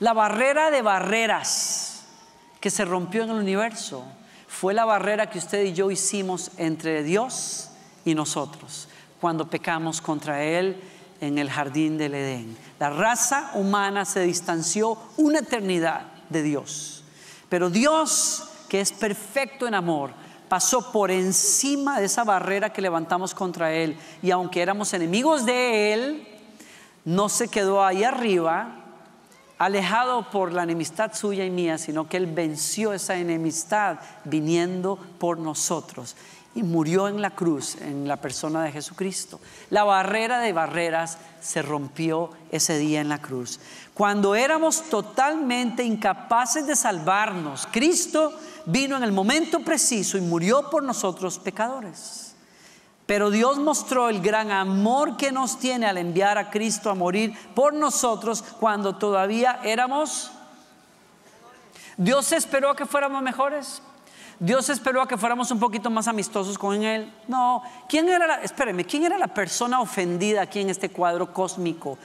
La barrera de barreras que se rompió en el universo fue la barrera que usted y yo hicimos entre Dios y nosotros cuando pecamos contra Él en el jardín del Edén. La raza humana se distanció una eternidad de Dios. Pero Dios, que es perfecto en amor, pasó por encima de esa barrera que levantamos contra Él. Y aunque éramos enemigos de Él, no se quedó ahí arriba, alejado por la enemistad suya y mía, sino que Él venció esa enemistad viniendo por nosotros y murió en la cruz, en la persona de Jesucristo. La barrera de barreras se rompió ese día en la cruz. Cuando éramos totalmente incapaces de salvarnos, Cristo vino en el momento preciso y murió por nosotros pecadores. Pero Dios mostró el gran amor que nos tiene al enviar a Cristo a morir por nosotros cuando todavía éramos. Dios esperó a que fuéramos mejores. Dios esperó a que fuéramos un poquito más amistosos con Él. No, ¿quién era la, espéreme, ¿quién era la persona ofendida aquí en este cuadro cósmico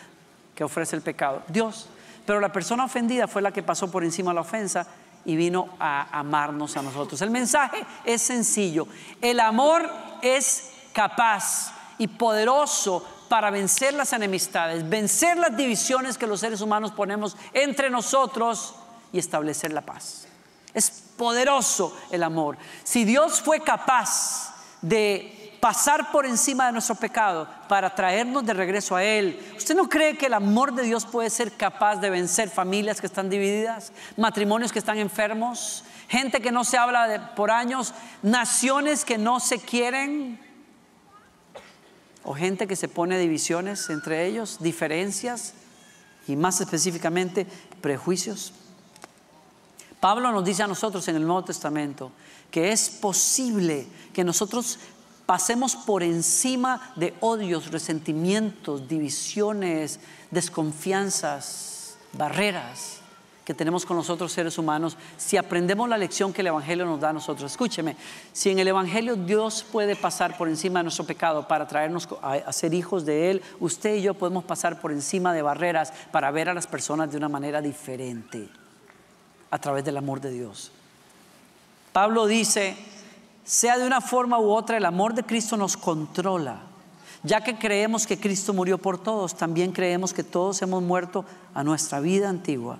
que ofrece el pecado? Dios. Pero la persona ofendida fue la que pasó por encima de la ofensa y vino a amarnos a nosotros. El mensaje es sencillo. El amor es capaz y poderoso para vencer las enemistades, vencer las divisiones que los seres humanos ponemos entre nosotros y establecer la paz. Es poderoso el amor. Si Dios fue capaz de pasar por encima de nuestro pecado para traernos de regreso a Él, ¿usted no cree que el amor de Dios puede ser capaz de vencer familias que están divididas, matrimonios que están enfermos, gente que no se habla de, por años, naciones que no se quieren? o gente que se pone divisiones entre ellos, diferencias y más específicamente prejuicios. Pablo nos dice a nosotros en el Nuevo Testamento que es posible que nosotros pasemos por encima de odios, resentimientos, divisiones, desconfianzas, barreras, que tenemos con nosotros seres humanos, si aprendemos la lección que el Evangelio nos da a nosotros. Escúcheme, si en el Evangelio Dios puede pasar por encima de nuestro pecado para traernos a ser hijos de Él, usted y yo podemos pasar por encima de barreras para ver a las personas de una manera diferente, a través del amor de Dios. Pablo dice, sea de una forma u otra, el amor de Cristo nos controla. Ya que creemos que Cristo murió por todos, también creemos que todos hemos muerto a nuestra vida antigua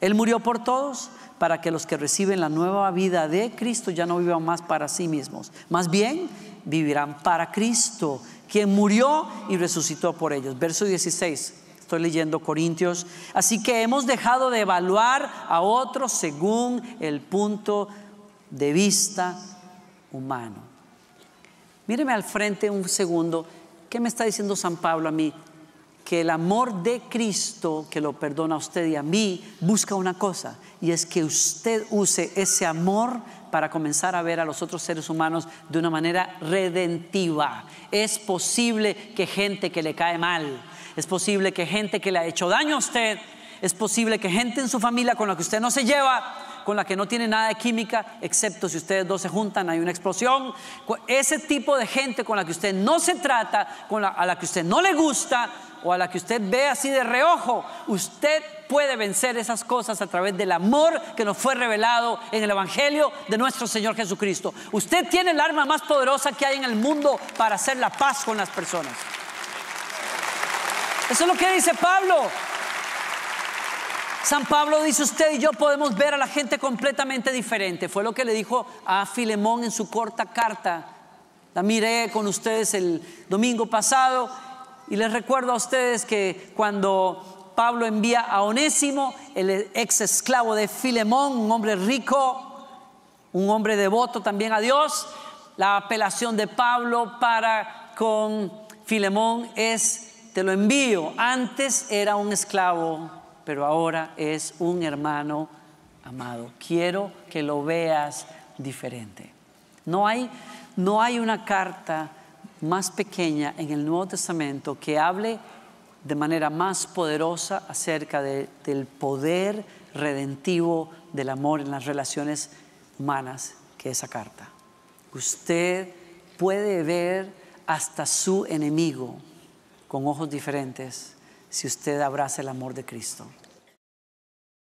él murió por todos para que los que reciben la nueva vida de Cristo ya no vivan más para sí mismos. Más bien, vivirán para Cristo, quien murió y resucitó por ellos. Verso 16. Estoy leyendo Corintios. Así que hemos dejado de evaluar a otros según el punto de vista humano. Míreme al frente un segundo. ¿Qué me está diciendo San Pablo a mí? que el amor de Cristo, que lo perdona a usted y a mí, busca una cosa, y es que usted use ese amor para comenzar a ver a los otros seres humanos de una manera redentiva. Es posible que gente que le cae mal, es posible que gente que le ha hecho daño a usted, es posible que gente en su familia con la que usted no se lleva, con la que no tiene nada de química, excepto si ustedes dos se juntan, hay una explosión. Ese tipo de gente con la que usted no se trata, con la, a la que usted no le gusta o a la que usted ve así de reojo, usted puede vencer esas cosas a través del amor que nos fue revelado en el Evangelio de nuestro Señor Jesucristo. Usted tiene el arma más poderosa que hay en el mundo para hacer la paz con las personas. Eso es lo que dice Pablo. San Pablo dice, usted y yo podemos ver a la gente completamente diferente. Fue lo que le dijo a Filemón en su corta carta. La miré con ustedes el domingo pasado y les recuerdo a ustedes que cuando Pablo envía a Onésimo, el ex esclavo de Filemón, un hombre rico, un hombre devoto también a Dios, la apelación de Pablo para con Filemón es, te lo envío, antes era un esclavo pero ahora es un hermano amado. Quiero que lo veas diferente. No hay, no hay una carta más pequeña en el Nuevo Testamento que hable de manera más poderosa acerca del poder redentivo del amor en las relaciones humanas que esa carta. Usted puede ver hasta su enemigo con ojos diferentes si usted abraza el amor de Cristo.